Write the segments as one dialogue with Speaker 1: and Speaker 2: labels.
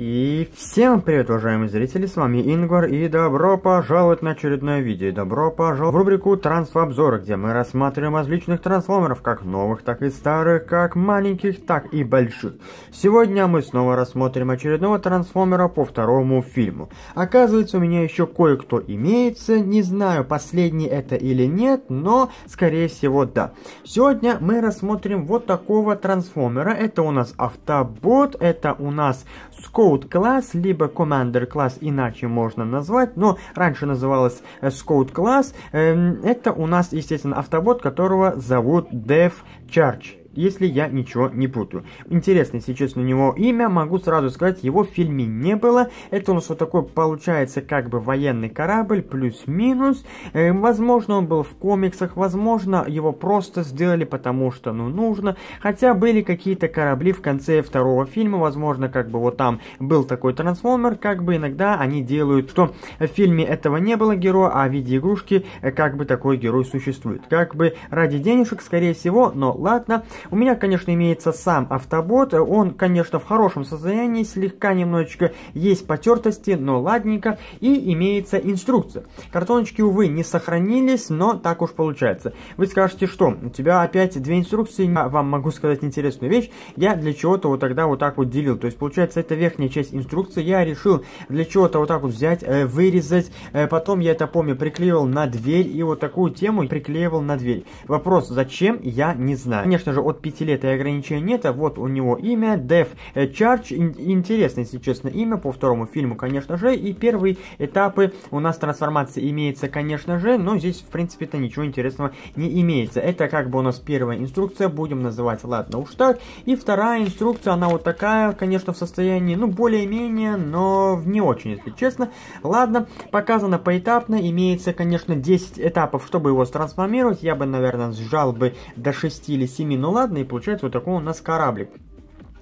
Speaker 1: И всем привет, уважаемые зрители, с вами Ингвар, и добро пожаловать на очередное видео, и добро пожаловать в рубрику Трансфобзоры, где мы рассматриваем различных трансформеров, как новых, так и старых, как маленьких, так и больших. Сегодня мы снова рассмотрим очередного трансформера по второму фильму. Оказывается, у меня еще кое-кто имеется, не знаю, последний это или нет, но, скорее всего, да. Сегодня мы рассмотрим вот такого трансформера, это у нас Автобот, это у нас Скоп, Scout класс, либо Commander класс иначе можно назвать, но раньше называлось э, Scout класс. Эм, это у нас, естественно, автобот, которого зовут Dev Charge если я ничего не путаю. Интересно сейчас на него имя, могу сразу сказать, его в фильме не было. Это у нас вот такой получается как бы военный корабль, плюс-минус. Э, возможно, он был в комиксах, возможно, его просто сделали, потому что, ну, нужно. Хотя были какие-то корабли в конце второго фильма, возможно, как бы вот там был такой трансформер, как бы иногда они делают, что в фильме этого не было героя, а в виде игрушки э, как бы такой герой существует. Как бы ради денежек, скорее всего, но ладно. У меня, конечно, имеется сам автобот. Он, конечно, в хорошем состоянии, слегка немножечко есть потертости, но ладненько. И имеется инструкция. Картоночки, увы, не сохранились, но так уж получается. Вы скажете, что у тебя опять две инструкции. Я вам могу сказать интересную вещь. Я для чего-то вот тогда вот так вот делил. То есть, получается, это верхняя часть инструкции. Я решил для чего-то вот так вот взять, э, вырезать. Э, потом я это, помню, приклеивал на дверь. И вот такую тему приклеивал на дверь. Вопрос, зачем, я не знаю. Конечно же, от 5 лет и ограничения нет, а вот у него имя Death Charge. Интересное, если честно, имя по второму фильму, конечно же. И первые этапы у нас трансформация имеется, конечно же, но здесь, в принципе-то, ничего интересного не имеется. Это как бы у нас первая инструкция, будем называть, ладно уж так. И вторая инструкция, она вот такая, конечно, в состоянии, ну, более-менее, но не очень, если честно. Ладно, показано поэтапно, имеется, конечно, 10 этапов, чтобы его трансформировать. Я бы, наверное, сжал бы до 6 или 7, ну ладно, и получается вот такой у нас кораблик.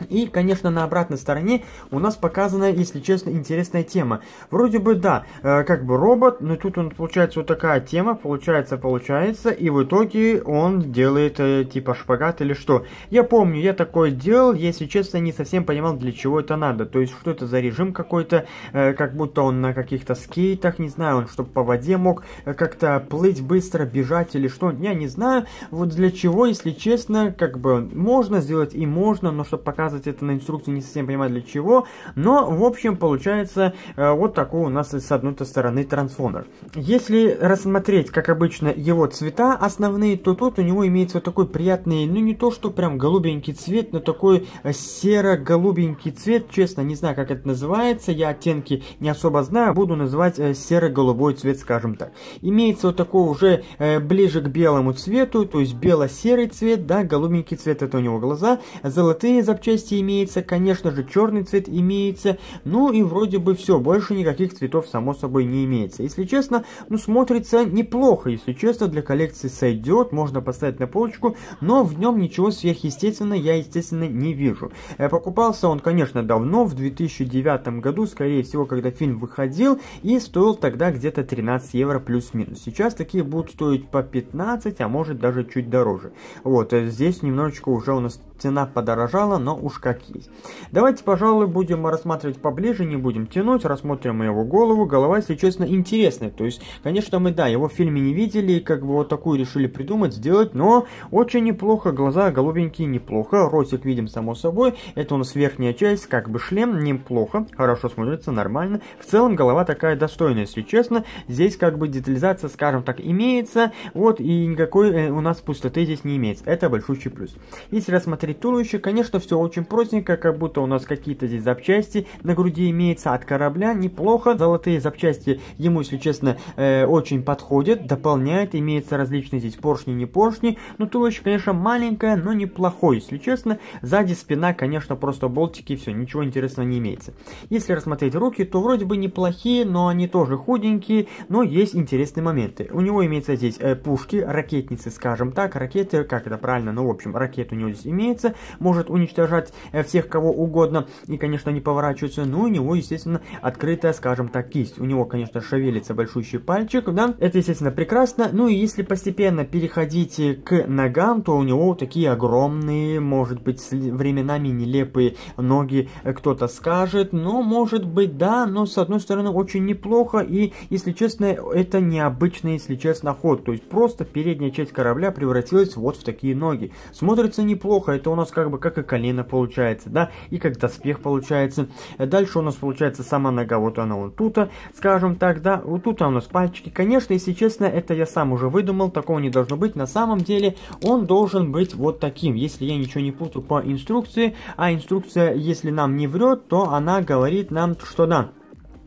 Speaker 1: И, конечно, на обратной стороне у нас показана, если честно, интересная тема. Вроде бы, да, э, как бы робот, но тут он получается вот такая тема, получается, получается, и в итоге он делает э, типа шпагат или что. Я помню, я такое делал, если честно, не совсем понимал, для чего это надо. То есть, что это за режим какой-то, э, как будто он на каких-то скейтах, не знаю, он чтобы по воде мог э, как-то плыть быстро, бежать или что, я не знаю. Вот для чего, если честно, как бы можно сделать и можно, но чтобы показать показывать это на инструкции, не совсем понимаю для чего, но, в общем, получается э, вот такой у нас с одной стороны трансформер. Если рассмотреть, как обычно, его цвета основные, то тут у него имеется вот такой приятный, ну не то, что прям голубенький цвет, но такой э, серо-голубенький цвет, честно, не знаю, как это называется, я оттенки не особо знаю, буду называть э, серо-голубой цвет, скажем так. Имеется вот такой уже ближе к белому цвету, то есть бело-серый цвет, да, голубенький цвет это у него глаза, золотые запчасти счастье имеется, конечно же, черный цвет имеется, ну и вроде бы все, больше никаких цветов само собой не имеется. Если честно, ну смотрится неплохо, если честно, для коллекции сойдет, можно поставить на полочку, но в нем ничего сверхъестественного я, естественно, не вижу. Э, покупался он, конечно, давно, в 2009 году, скорее всего, когда фильм выходил, и стоил тогда где-то 13 евро плюс-минус. Сейчас такие будут стоить по 15, а может даже чуть дороже. Вот, э, здесь немножечко уже у нас цена подорожала, но уж как есть. Давайте, пожалуй, будем рассматривать поближе, не будем тянуть, рассмотрим его голову. Голова, если честно, интересная. То есть, конечно, мы, да, его в фильме не видели, как бы вот такую решили придумать, сделать, но очень неплохо, глаза голубенькие неплохо, ротик видим само собой, это у нас верхняя часть, как бы шлем, неплохо, хорошо смотрится, нормально. В целом, голова такая достойная, если честно. Здесь как бы детализация, скажем так, имеется, вот, и никакой э, у нас пустоты здесь не имеется. Это большущий плюс. Если рассмотреть Туловище, конечно, все очень простенько, как будто у нас какие-то здесь запчасти на груди имеется от корабля, неплохо. Золотые запчасти ему, если честно, э, очень подходят, дополняет, имеется различные здесь поршни, не поршни. но ну, туловище, конечно, маленькое, но неплохое, если честно. Сзади спина, конечно, просто болтики, все, ничего интересного не имеется. Если рассмотреть руки, то вроде бы неплохие, но они тоже худенькие, но есть интересные моменты. У него имеется здесь э, пушки, ракетницы, скажем так, ракеты, как это правильно, ну, в общем, ракет у него здесь имеет разгоняется, может уничтожать э, всех кого угодно, и, конечно, не поворачивается, но ну, у него, естественно, открытая, скажем так, кисть. У него, конечно, шевелится большущий пальчик, да, это, естественно, прекрасно, ну и если постепенно переходите э, к ногам, то у него такие огромные, может быть, временами нелепые ноги, э, кто-то скажет, но, ну, может быть, да, но, с одной стороны, очень неплохо, и, если честно, это необычный, если честно, ход, то есть просто передняя часть корабля превратилась вот в такие ноги. Смотрится неплохо, это это у нас как бы как и колено получается, да, и как доспех получается. Дальше у нас получается сама нога, вот она вот тут, скажем так, да, вот тут у нас пальчики. Конечно, если честно, это я сам уже выдумал, такого не должно быть. На самом деле он должен быть вот таким, если я ничего не путаю по инструкции, а инструкция, если нам не врет, то она говорит нам, что да,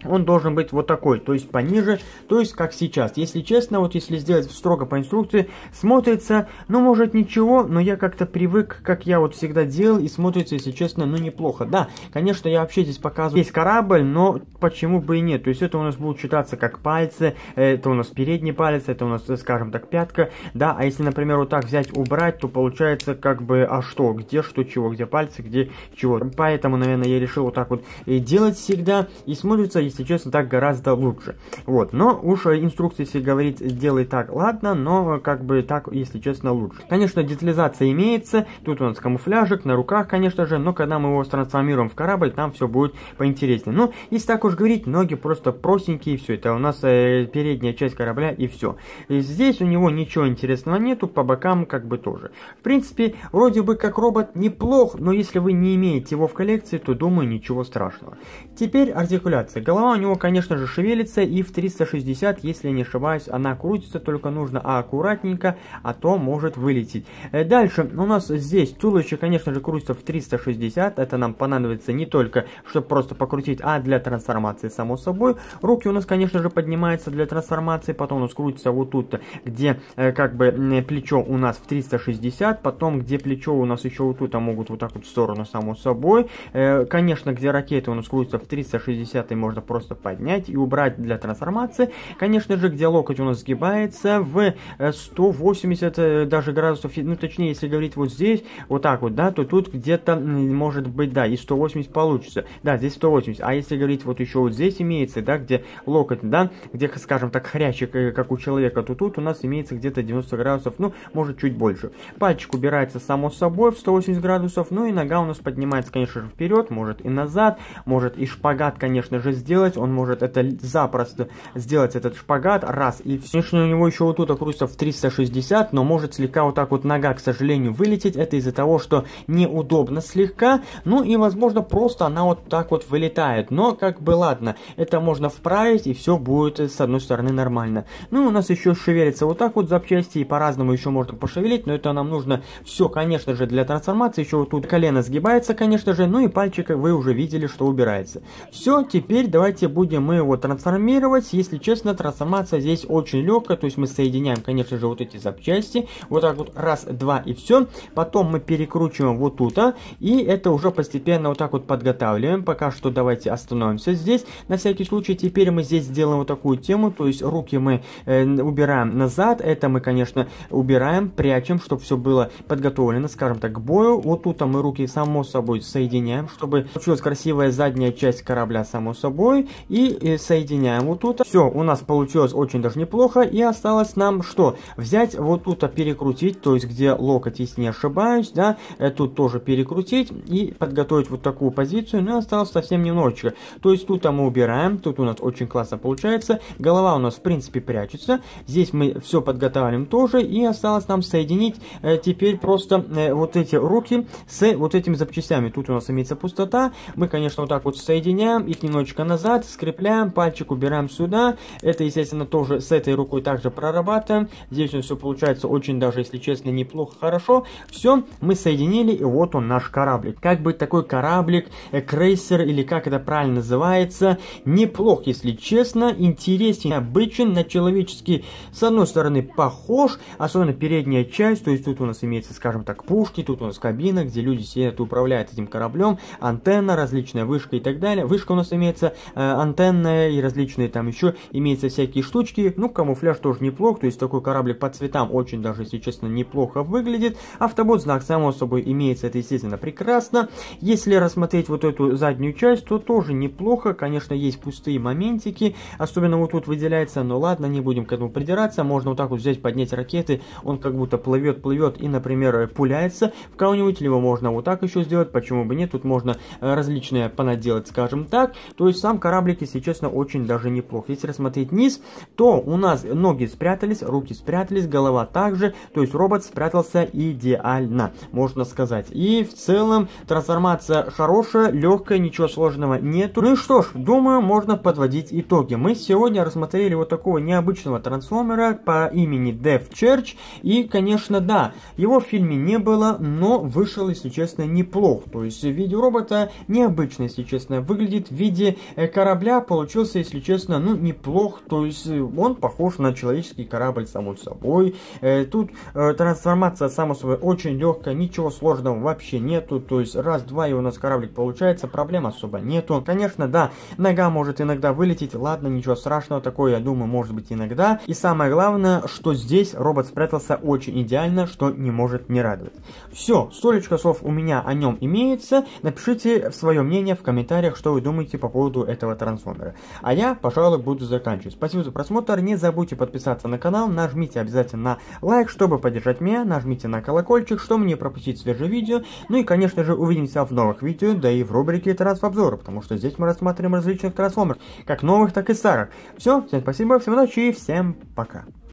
Speaker 1: он должен быть вот такой, то есть пониже, то есть как сейчас. Если честно, вот если сделать строго по инструкции, смотрится, ну может ничего, но я как-то привык, как я вот всегда делал, и смотрится, если честно, ну неплохо. Да, конечно, я вообще здесь показываю есть корабль, но почему бы и нет. То есть это у нас будут читаться как пальцы, это у нас передний палец, это у нас, скажем так, пятка, да, а если, например, вот так взять, убрать, то получается как бы, а что, где что, чего, где пальцы, где чего. Поэтому, наверное, я решил вот так вот делать всегда, и смотрится если честно, так гораздо лучше. Вот, но уж инструкции, если говорить, сделай так, ладно, но как бы так, если честно, лучше. Конечно, детализация имеется, тут у нас камуфляжик, на руках, конечно же, но когда мы его трансформируем в корабль, там все будет поинтереснее. Но, ну, если так уж говорить, ноги просто простенькие, все, это у нас э, передняя часть корабля и все. здесь у него ничего интересного нету, по бокам как бы тоже. В принципе, вроде бы как робот неплох, но если вы не имеете его в коллекции, то, думаю, ничего страшного. Теперь артикуляция. Голова у него, конечно же, шевелится, и в 360, если не ошибаюсь, она крутится, только нужно аккуратненько, а то может вылететь. Э, дальше у нас здесь туловище, конечно же, крутится в 360, это нам понадобится не только, чтобы просто покрутить, а для трансформации, само собой. Руки у нас, конечно же, поднимаются для трансформации, потом у нас крутится вот тут, где э, как бы плечо у нас в 360, потом где плечо у нас еще вот тут, а могут вот так вот в сторону, само собой. Э, конечно, где ракеты у нас крутятся в 360, и можно просто поднять и убрать для трансформации. Конечно же, где локоть у нас сгибается в 180 э, э, даже градусов, ну точнее, если говорить вот здесь, вот так вот, да, то тут где-то может быть, да, и 180 получится. Да, здесь 180. А если говорить вот еще вот здесь имеется, да, где локоть, да, где, скажем так, хрячик, э, как у человека, то тут у нас имеется где-то 90 градусов, ну, может чуть больше. Пальчик убирается само собой в 180 градусов, ну и нога у нас поднимается, конечно же, вперед, может и назад, может и шпагат, конечно же, сделать делать, он может это запросто сделать этот шпагат, раз, и все. Конечно, у него еще вот тут окрутится в 360, но может слегка вот так вот нога, к сожалению, вылететь, это из-за того, что неудобно слегка, ну и, возможно, просто она вот так вот вылетает, но как бы ладно, это можно вправить, и все будет, э, с одной стороны, нормально. Ну, у нас еще шевелится вот так вот запчасти, и по-разному еще можно пошевелить, но это нам нужно все, конечно же, для трансформации, еще вот тут колено сгибается, конечно же, ну и пальчик, вы уже видели, что убирается. Все, теперь давайте Давайте будем мы его трансформировать. Если честно, трансформация здесь очень легкая. То есть мы соединяем, конечно же, вот эти запчасти. Вот так вот раз, два и все. Потом мы перекручиваем вот тут. А. и это уже постепенно вот так вот подготавливаем. Пока что давайте остановимся здесь. На всякий случай теперь мы здесь сделаем вот такую тему. То есть руки мы э, убираем назад. Это мы, конечно, убираем, прячем, чтобы все было подготовлено, скажем так, к бою. Вот тут -а мы руки само собой соединяем, чтобы получилась красивая задняя часть корабля само собой второй и э, соединяем вот тут. Все, у нас получилось очень даже неплохо. И осталось нам что? Взять вот тут а, перекрутить, то есть где локоть, если не ошибаюсь, да, э, тут тоже перекрутить и подготовить вот такую позицию. Но ну осталось совсем немножечко. То есть тут а, мы убираем, тут у нас очень классно получается. Голова у нас в принципе прячется. Здесь мы все подготавливаем тоже. И осталось нам соединить э, теперь просто вот эти руки с вот этими запчастями. Тут у нас имеется пустота. Мы, конечно, вот так вот соединяем и немножечко назад назад, скрепляем, пальчик убираем сюда. Это, естественно, тоже с этой рукой также прорабатываем. Здесь у нас все получается очень даже, если честно, неплохо, хорошо. Все, мы соединили, и вот он наш кораблик. Как бы такой кораблик, э, крейсер, или как это правильно называется, неплох, если честно, интересен, обычен, на человеческий, с одной стороны, похож, особенно передняя часть, то есть тут у нас имеется, скажем так, пушки, тут у нас кабина, где люди сидят и управляют этим кораблем, антенна, различная вышка и так далее. Вышка у нас имеется Э, антенны и различные там еще. Имеются всякие штучки. Ну, камуфляж тоже неплох, то есть такой кораблик по цветам очень даже, если честно, неплохо выглядит. Автобот знак, само собой, имеется, это, естественно, прекрасно. Если рассмотреть вот эту заднюю часть, то тоже неплохо. Конечно, есть пустые моментики, особенно вот тут выделяется, но ладно, не будем к этому придираться. Можно вот так вот взять, поднять ракеты, он как будто плывет, плывет и, например, пуляется в кого-нибудь, либо можно вот так еще сделать, почему бы нет, тут можно э, различные понаделать, скажем так. То есть сам Кораблике, кораблик, если честно, очень даже неплохо. Если рассмотреть низ, то у нас ноги спрятались, руки спрятались, голова также. То есть робот спрятался идеально, можно сказать. И в целом трансформация хорошая, легкая, ничего сложного нету. Ну и что ж, думаю, можно подводить итоги. Мы сегодня рассмотрели вот такого необычного трансформера по имени Дэв Черч. И, конечно, да, его в фильме не было, но вышел, если честно, неплох. То есть видео робота необычно, если честно, выглядит в виде э, корабля получился, если честно, ну, неплох. То есть э, он похож на человеческий корабль, само собой. Э, тут э, трансформация, само собой, очень легкая. Ничего сложного вообще нету. То есть раз-два и у нас кораблик получается. Проблем особо нету. Конечно, да, нога может иногда вылететь. Ладно, ничего страшного. Такое, я думаю, может быть иногда. И самое главное, что здесь робот спрятался очень идеально, что не может не радовать. Все, столечко слов у меня о нем имеется. Напишите свое мнение в комментариях, что вы думаете по поводу этого этого трансформера. А я, пожалуй, буду заканчивать. Спасибо за просмотр, не забудьте подписаться на канал, нажмите обязательно на лайк, чтобы поддержать меня, нажмите на колокольчик, чтобы не пропустить свежие видео, ну и, конечно же, увидимся в новых видео, да и в рубрике трансобзора, потому что здесь мы рассматриваем различных трансформеров, как новых, так и старых. Все, всем спасибо, всем удачи и всем пока.